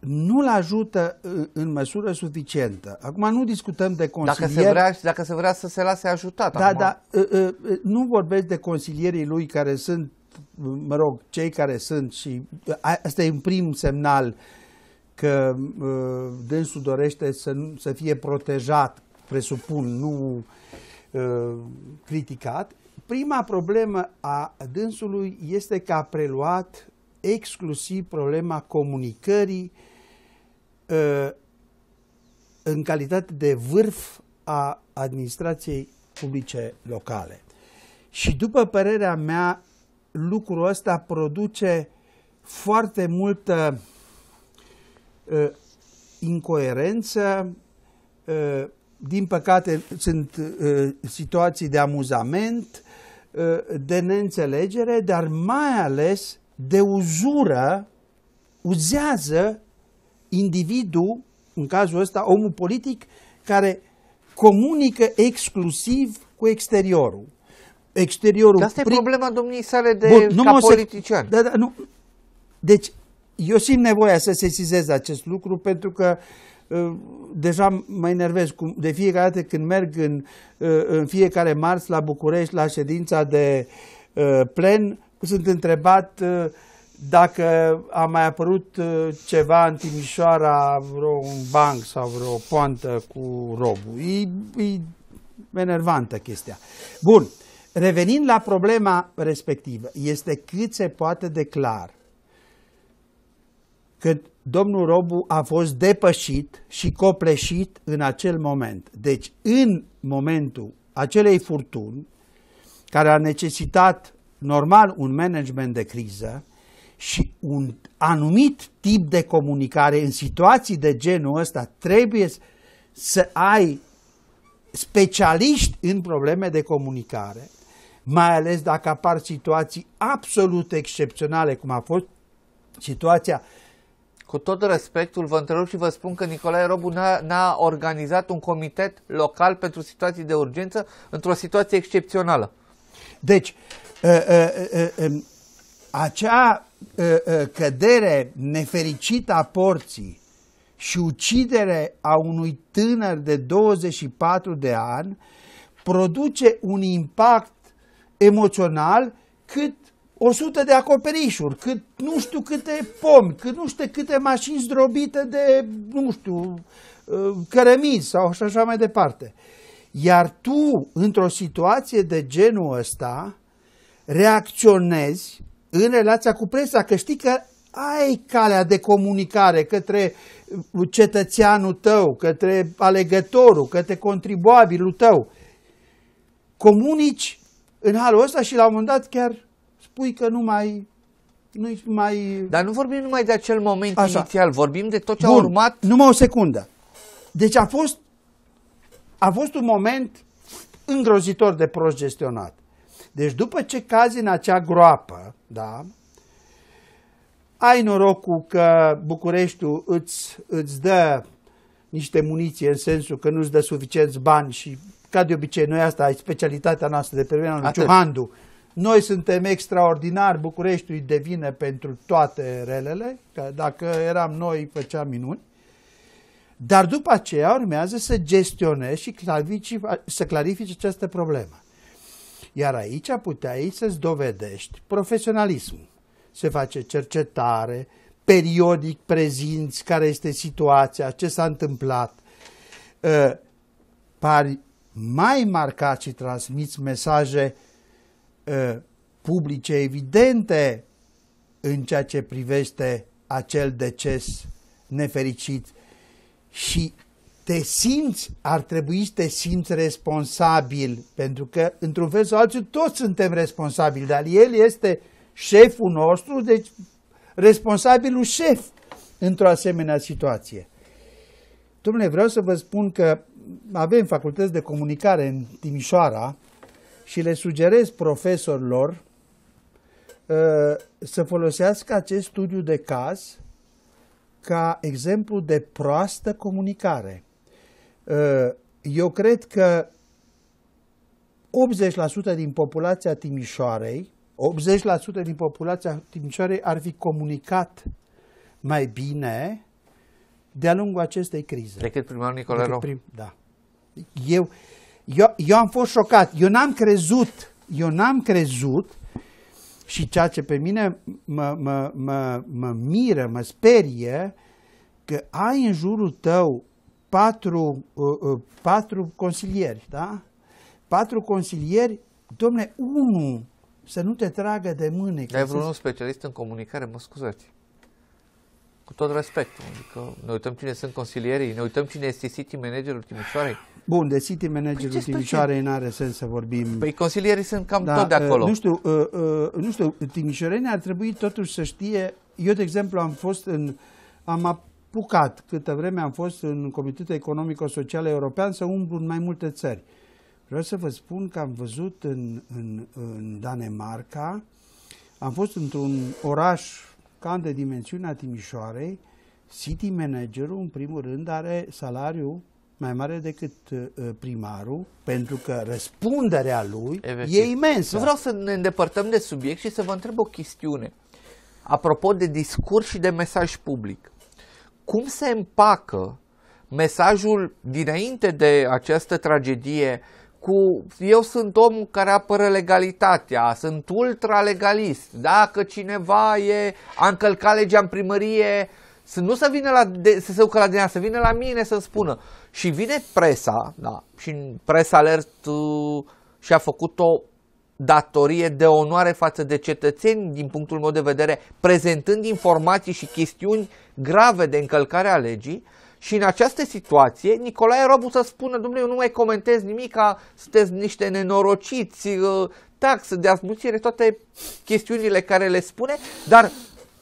nu-l ajută uh, în măsură suficientă. Acum nu discutăm de consilier. Dacă se vrea, dacă se vrea să se lase ajutat. Da, dar da. Uh, uh, nu vorbesc de consilierii lui care sunt, mă rog, cei care sunt și asta e un prim semnal că dânsul dorește să, să fie protejat, presupun, nu criticat. Prima problemă a dânsului este că a preluat exclusiv problema comunicării Uh, în calitate de vârf a administrației publice locale. Și după părerea mea, lucrul ăsta produce foarte multă uh, incoerență. Uh, din păcate, sunt uh, situații de amuzament, uh, de neînțelegere, dar mai ales de uzură, uzează individul, în cazul ăsta omul politic, care comunică exclusiv cu exteriorul. Exteriorul. Dar asta prin... e problema domniei sale de Bun, nu ca politician. Să... Da, da, nu. Deci, eu simt nevoia să sesizez acest lucru pentru că uh, deja mă enervez de fiecare dată când merg în, uh, în fiecare marți la București la ședința de uh, plen, sunt întrebat uh, dacă a mai apărut uh, ceva în Timișoara, vreo un banc sau vreo poantă cu robul. E, e enervantă chestia. Bun, revenind la problema respectivă, este cât se poate de clar că domnul Robu a fost depășit și copleșit în acel moment. Deci în momentul acelei furtuni, care a necesitat normal un management de criză, și un anumit tip de comunicare în situații de genul ăsta trebuie să ai specialiști în probleme de comunicare, mai ales dacă apar situații absolut excepționale, cum a fost situația cu tot respectul, vă întreb și vă spun că Nicolae Robu n-a, organizat un comitet local pentru situații de urgență într-o situație excepțională. Deci, ă, ă, ă, acea Ă, ă, cădere nefericită a porții și ucidere a unui tânăr de 24 de ani produce un impact emoțional cât 100 de acoperișuri, cât nu știu câte pomi, cât nu știu câte mașini zdrobite de, nu știu, ă, cărămizi sau și așa mai departe. Iar tu, într-o situație de genul ăsta, reacționezi în relația cu presa, că știi că ai calea de comunicare către cetățeanul tău, către alegătorul, către contribuabilul tău. Comunici în halul ăsta și la un moment dat chiar spui că nu mai nu mai... Dar nu vorbim numai de acel moment Așa. inițial, vorbim de tot ce Bun, a urmat. Numai o secundă. Deci a fost, a fost un moment îngrozitor de prost gestionat. Deci după ce cazi în acea groapă, da, ai norocul că Bucureștiul îți, îți dă niște muniție în sensul că nu-ți dă suficienți bani și ca de obicei noi asta e specialitatea noastră de pe vremea lui Ciuhandu. Noi suntem extraordinari, Bucureștiul devine pentru toate relele, că dacă eram noi făceam minuni. Dar după aceea urmează să gestionezi și clarifici, să clarifici această problemă. Iar aici puteai să-ți dovedești profesionalismul. Se face cercetare, periodic prezinți care este situația, ce s-a întâmplat. Ă, pari mai marcați și transmiți mesaje ă, publice evidente în ceea ce privește acel deces nefericit și te simți, ar trebui să te simți responsabil, pentru că, într-un fel sau altul, toți suntem responsabili, dar el este șeful nostru, deci responsabilul șef într-o asemenea situație. Domnule, vreau să vă spun că avem facultăți de comunicare în Timișoara și le sugerez profesorilor uh, să folosească acest studiu de caz ca exemplu de proastă comunicare. Uh, eu cred că 80% din populația Timișoarei, 80% din populația Timișoarei ar fi comunicat mai bine de-a lungul acestei crize. Decât primarul Nicolae Decât prim, Da. Eu, eu, eu am fost șocat. Eu n-am crezut, eu n-am crezut și ceea ce pe mine mă, mă, mă, mă miră, mă sperie, că ai în jurul tău patru, uh, uh, patru consilieri, da? Patru consilieri, domne, unul să nu te tragă de mâne. Ai vreun specialist în comunicare, mă scuzați cu tot respectul. Adică ne uităm cine sunt consilierii, ne uităm cine este city managerul Timișoarei. Bun, de city managerul păi Timișoarei nu are sens să vorbim. Păi consilierii sunt cam da, tot de uh, acolo. Nu știu, uh, nu știu, Timișoarei ar trebui totuși să știe, eu de exemplu am fost în, am pucat câtă vreme am fost în Comitetul Economico-Social European să umblu în mai multe țări. Vreau să vă spun că am văzut în, în, în Danemarca, am fost într-un oraș cam de dimensiunea Timișoarei, city managerul, în primul rând, are salariu mai mare decât uh, uh, primarul, pentru că răspunderea lui Efectiv. e imensă. Nu vreau să ne îndepărtăm de subiect și să vă întreb o chestiune. Apropo de discurs și de mesaj public, cum se împacă mesajul dinainte de această tragedie cu eu sunt omul care apără legalitatea, sunt ultralegalist, dacă cineva e, a încălcat legea în primărie, să nu să vină la, de, să se ucă la DNA, să vină la mine să-mi spună. Și vine presa, da, și presa alert uh, și-a făcut o datorie de onoare față de cetățeni, din punctul meu de vedere, prezentând informații și chestiuni grave de încălcare a legii, și în această situație, Nicolae Robu să spună, domnule, eu nu mai comentez nimic, sunteți niște nenorociți, ă, tax, de asmuțire, toate chestiunile care le spune, dar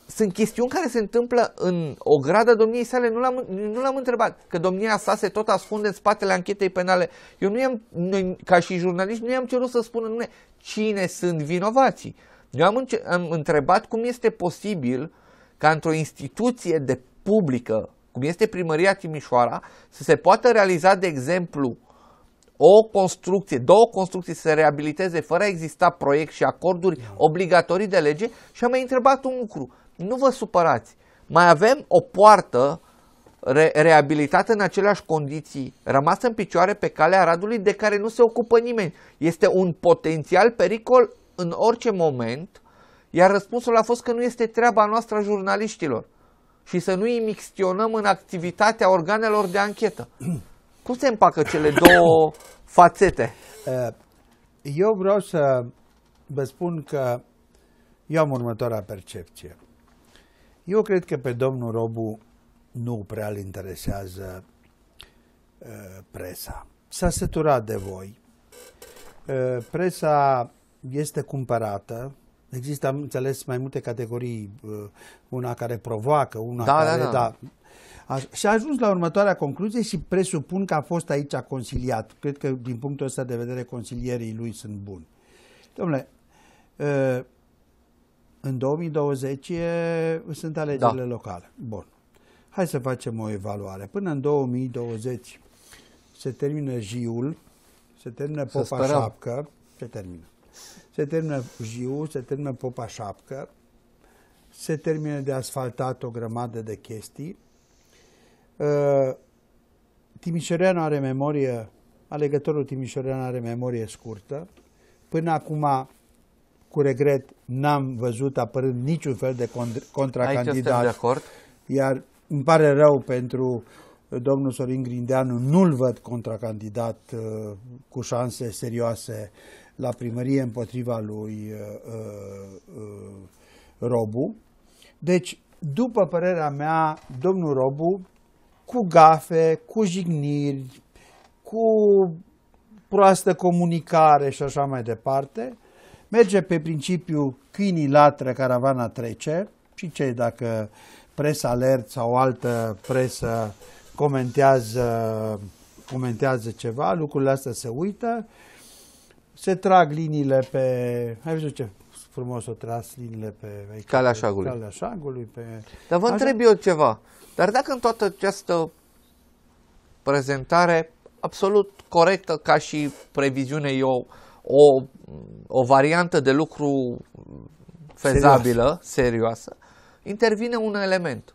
sunt chestiuni care se întâmplă în o gradă domniei sale, nu l-am, nu l-am întrebat, că domnia sa se tot ascunde în spatele anchetei penale. Eu nu am noi, ca și jurnaliști, nu i-am cerut să spună nume cine sunt vinovații. Eu am, înce- am întrebat cum este posibil ca într-o instituție de publică, cum este primăria Timișoara, să se poată realiza, de exemplu, o construcție, două construcții să se reabiliteze fără a exista proiect și acorduri obligatorii de lege și am mai întrebat un lucru nu vă supărați. Mai avem o poartă re- reabilitată în aceleași condiții, rămasă în picioare pe calea Radului, de care nu se ocupă nimeni. Este un potențial pericol în orice moment, iar răspunsul a fost că nu este treaba noastră a jurnaliștilor și să nu imixtionăm în activitatea organelor de anchetă. Cum se împacă cele două fațete? Eh, eu vreau să vă spun că eu am următoarea percepție. Eu cred că pe domnul Robu nu prea îl interesează uh, presa. S-a săturat de voi. Uh, presa este cumpărată. Există, am înțeles, mai multe categorii. Uh, una care provoacă, una da, care... Da, da. da. A, și a ajuns la următoarea concluzie și presupun că a fost aici conciliat. Cred că din punctul ăsta de vedere consilierii lui sunt buni. Domnule, uh, în 2020 e, sunt alegerile da. locale. Bun. Hai să facem o evaluare. Până în 2020 se termină jiul, se termină popa șapcă, se termină. Se termină jiul, se termină popa șapcă, se termină de asfaltat o grămadă de chestii. Ă, Timișoreanu are memorie, alegătorul Timișoreanu are memorie scurtă. Până acum cu regret, n-am văzut apărând niciun fel de contracandidat. de acord. Iar îmi pare rău pentru domnul Sorin Grindeanu, nu-l văd contracandidat uh, cu șanse serioase la primărie împotriva lui uh, uh, uh Robu. Deci, după părerea mea, domnul Robu, cu gafe, cu jigniri, cu proastă comunicare și așa mai departe, merge pe principiul câinii latră, caravana trece și ce dacă presa alert sau altă presă comentează, comentează ceva, lucrurile astea se uită, se trag liniile pe, hai să ce frumos o tras liniile pe calea șagului. Calea șagului pe... Dar vă așa? întreb eu ceva, dar dacă în toată această prezentare absolut corectă ca și previziune eu o, o variantă de lucru fezabilă, serioasă. serioasă, intervine un element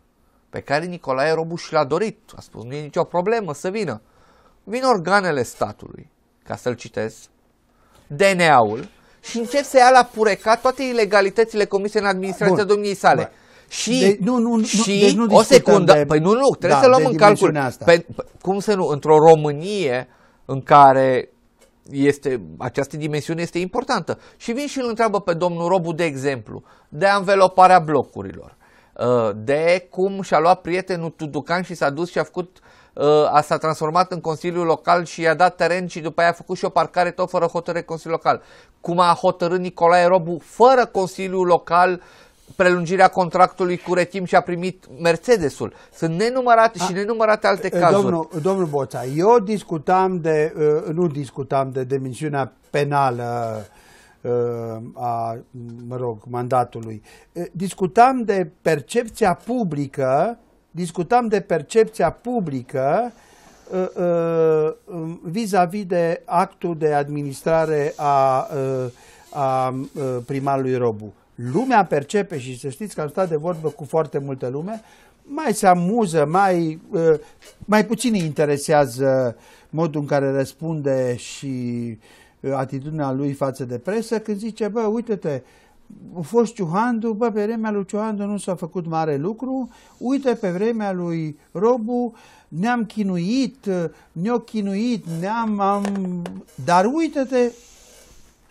pe care Nicolae Robu și l-a dorit. A spus, nu e nicio problemă să vină. Vin organele statului, ca să-l citesc, DNA-ul, și încep să ia la pureca toate ilegalitățile comise în administrația domniei sale. Bă. Și, de, deci, nu, nu, și deci nu o secundă, de, păi nu, nu, trebuie da, să luăm în calcul. Asta. Pe, cum să nu, într-o Românie în care este, această dimensiune este importantă. Și vin și îl întreabă pe domnul Robu, de exemplu, de anveloparea blocurilor, uh, de cum și-a luat prietenul Tuducan și s-a dus și a făcut uh, a s-a transformat în Consiliul Local și i-a dat teren și după aia a făcut și o parcare tot fără hotărâre Consiliul Local. Cum a hotărât Nicolae Robu fără Consiliul Local uh, prelungirea contractului cu Retim și a primit Mercedesul. Sunt nenumărate și nenumărate alte cazuri. Domnul, domnul Boța, eu discutam de, uh, nu discutam de dimensiunea penală uh, a, mă rog, mandatului. Uh, discutam de percepția publică, discutam de percepția publică um, vis-a-vis -vis de actul de administrare a, a primarului Robu lumea percepe și să știți că am stat de vorbă cu foarte multă lume, mai se amuză, mai, uh, mai puțin îi interesează modul în care răspunde și uh, atitudinea lui față de presă când zice, bă, uite-te, a fost Ciuhandu, bă, pe vremea lui Ciuhandu nu s-a făcut mare lucru, uite, pe vremea lui Robu ne-am chinuit, uh, ne o chinuit, ne-am... Am... Dar uite-te,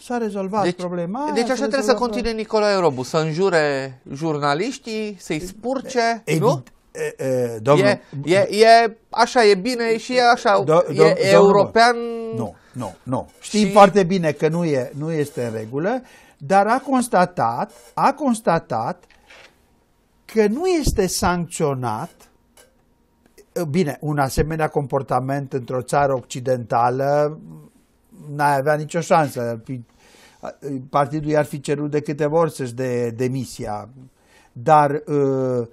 S-a rezolvat deci, problema. Deci așa trebuie să continue Nicolae Robu, să înjure jurnaliștii, să-i spurce, e, nu? E, e, domnul, e, e, e, așa, e bine și e așa, do, do, e european. Nu, nu, nu. Știi și... foarte bine că nu, e, nu este în regulă, dar a constatat, a constatat că nu este sancționat Bine, un asemenea comportament într-o țară occidentală n-ai avea nicio șansă, fi partidul i-ar fi cerut de câteva ori să-și de demisia. Dar ă,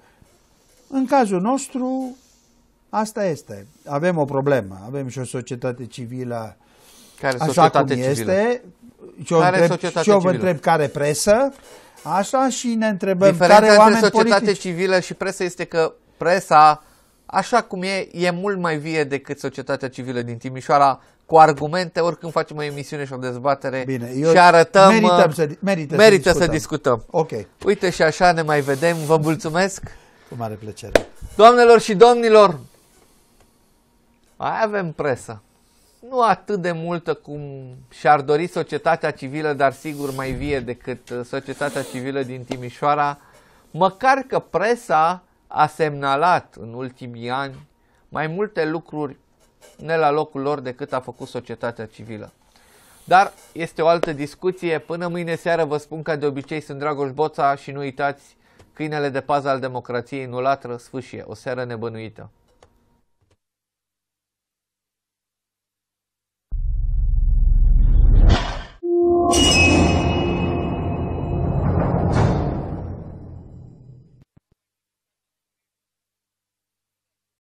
în cazul nostru, asta este. Avem o problemă. Avem și o societate civilă care așa societate cum civilă? este. Și care întreb, societate și eu vă civilă? întreb care presă. Așa și ne întrebăm Diferența care oameni între societate politici. civilă și presă este că presa, așa cum e, e mult mai vie decât societatea civilă din Timișoara, cu argumente, oricând facem o emisiune și o dezbatere Bine, eu și arătăm, merităm uh, să, merită, merită să, discutăm. să discutăm. Ok. Uite și așa ne mai vedem, vă mulțumesc. Cu mare plăcere. Doamnelor și domnilor, mai avem presă. Nu atât de multă cum și-ar dori societatea civilă, dar sigur mai vie decât uh, societatea civilă din Timișoara, măcar că presa a semnalat în ultimii ani mai multe lucruri ne la locul lor decât a făcut societatea civilă. Dar este o altă discuție. Până mâine seară vă spun ca de obicei sunt Dragoș Boța și nu uitați câinele de pază al democrației nu latră, sfâșie. O seară nebănuită. you